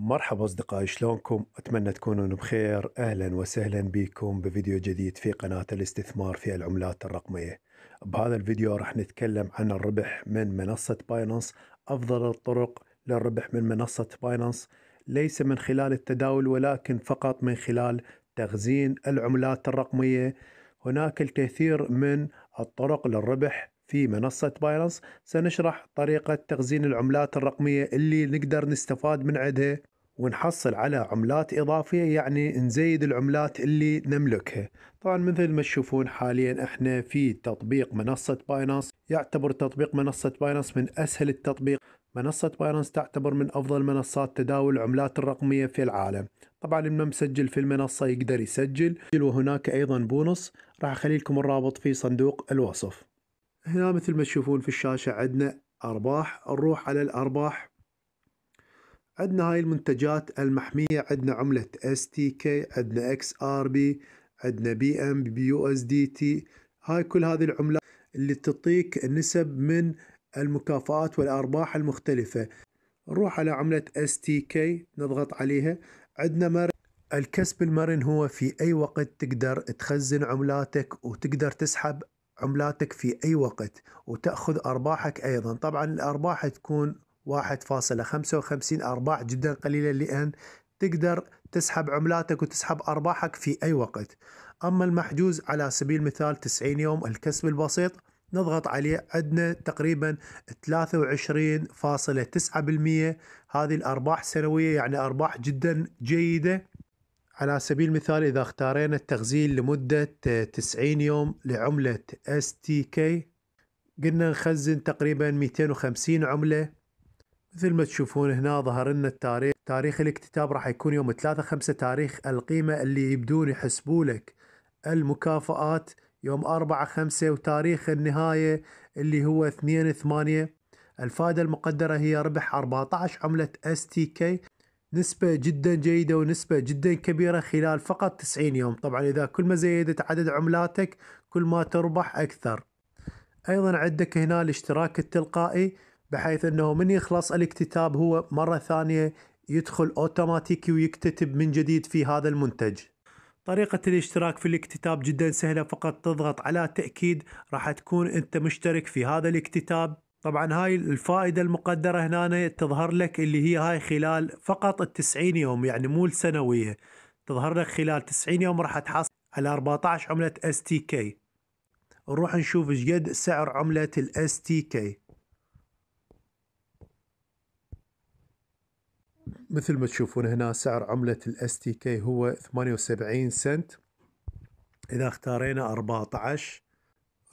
مرحبا أصدقائي شلونكم؟ أتمنى تكونون بخير أهلا وسهلا بكم بفيديو جديد في قناة الاستثمار في العملات الرقمية بهذا الفيديو راح نتكلم عن الربح من منصة باينانس أفضل الطرق للربح من منصة باينانس ليس من خلال التداول ولكن فقط من خلال تخزين العملات الرقمية هناك الكثير من الطرق للربح في منصة بايننس سنشرح طريقة تخزين العملات الرقمية اللي نقدر نستفاد من عدها ونحصل على عملات إضافية يعني نزيد العملات اللي نملكها طبعا مثل ما تشوفون حاليا احنا في تطبيق منصة بايننس يعتبر تطبيق منصة بايننس من أسهل التطبيق منصة بايننس تعتبر من أفضل منصات تداول العملات الرقمية في العالم طبعا اللي مسجل في المنصة يقدر يسجل وهناك أيضا بونص راح أخلي لكم الرابط في صندوق الوصف هنا مثل ما تشوفون في الشاشة عندنا أرباح نروح على الأرباح عندنا هاي المنتجات المحمية عندنا عملة STK عندنا XRB عندنا بي ام بي اس دي تي هاي كل هذه العملات اللي تعطيك نسب من المكافآت والأرباح المختلفة نروح على عملة STK نضغط عليها عندنا مرن الكسب المرن هو في أي وقت تقدر تخزن عملاتك وتقدر تسحب عملاتك في أي وقت وتأخذ أرباحك أيضا طبعا الأرباح تكون 1.55 أرباح جدا قليلة لأن تقدر تسحب عملاتك وتسحب أرباحك في أي وقت أما المحجوز على سبيل المثال 90 يوم الكسب البسيط نضغط عليه عندنا تقريبا 23.9% هذه الأرباح سنوية يعني أرباح جدا جيدة على سبيل المثال إذا اختارينا التخزين لمدة 90 يوم لعملة STK قلنا نخزن تقريبا 250 عملة مثل ما تشوفون هنا ظهر لنا التاريخ تاريخ الاكتتاب راح يكون يوم 3 5 تاريخ القيمة اللي يبدون يحسبوا لك المكافآت يوم 4 5 وتاريخ النهاية اللي هو 2 8 الفائدة المقدرة هي ربح 14 عملة STK نسبة جدا جيدة ونسبة جدا كبيرة خلال فقط 90 يوم طبعا إذا كل ما زيدت عدد عملاتك كل ما تربح أكثر أيضا عندك هنا الاشتراك التلقائي بحيث أنه من يخلص الاكتتاب هو مرة ثانية يدخل أوتوماتيكي ويكتتب من جديد في هذا المنتج طريقة الاشتراك في الاكتتاب جدا سهلة فقط تضغط على تأكيد راح تكون أنت مشترك في هذا الاكتتاب طبعا هاي الفائدة المقدرة هنا تظهر لك اللي هي هاي خلال فقط التسعين يوم يعني مو السنوية تظهر لك خلال تسعين يوم راح تحصل على 14 عملة STK نروح نشوف ايش قد سعر عملة ال STK مثل ما تشوفون هنا سعر عملة ال STK هو 78 سنت إذا اختارينا 14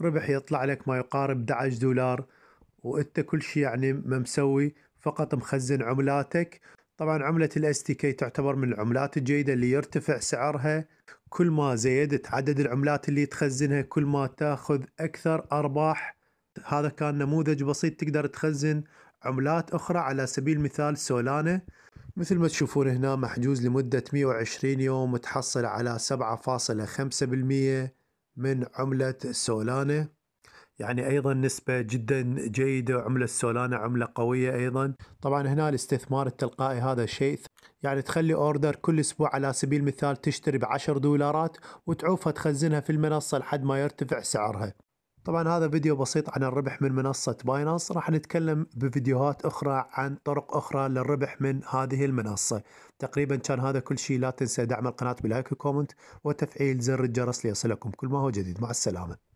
ربح يطلع لك ما يقارب 11 دولار وانت كل شيء يعني ما مسوي فقط مخزن عملاتك طبعا عملة الاس تي كي تعتبر من العملات الجيدة اللي يرتفع سعرها كل ما زيدت عدد العملات اللي تخزنها كل ما تاخذ اكثر ارباح هذا كان نموذج بسيط تقدر تخزن عملات اخرى على سبيل المثال سولانا مثل ما تشوفون هنا محجوز لمدة 120 يوم وتحصل على 7.5% من عملة سولانا يعني ايضا نسبه جدا جيده وعمله السولانا عمله قويه ايضا طبعا هنا الاستثمار التلقائي هذا شيء يعني تخلي اوردر كل اسبوع على سبيل المثال تشتري ب 10 دولارات وتعوفها تخزنها في المنصه لحد ما يرتفع سعرها طبعا هذا فيديو بسيط عن الربح من منصة باينانس راح نتكلم بفيديوهات أخرى عن طرق أخرى للربح من هذه المنصة تقريبا كان هذا كل شيء لا تنسى دعم القناة بلايك وكومنت وتفعيل زر الجرس ليصلكم كل ما هو جديد مع السلامة